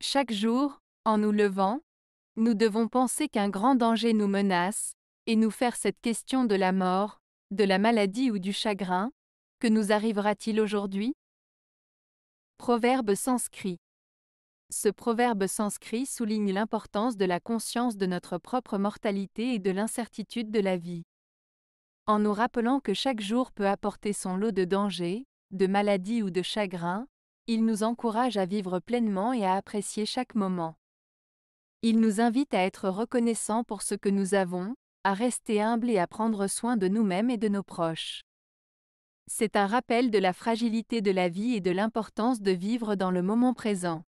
Chaque jour, en nous levant, nous devons penser qu'un grand danger nous menace, et nous faire cette question de la mort, de la maladie ou du chagrin, que nous arrivera-t-il aujourd'hui Proverbe sanscrit Ce proverbe sanscrit souligne l'importance de la conscience de notre propre mortalité et de l'incertitude de la vie. En nous rappelant que chaque jour peut apporter son lot de dangers, de maladies ou de chagrins, il nous encourage à vivre pleinement et à apprécier chaque moment. Il nous invite à être reconnaissants pour ce que nous avons, à rester humbles et à prendre soin de nous-mêmes et de nos proches. C'est un rappel de la fragilité de la vie et de l'importance de vivre dans le moment présent.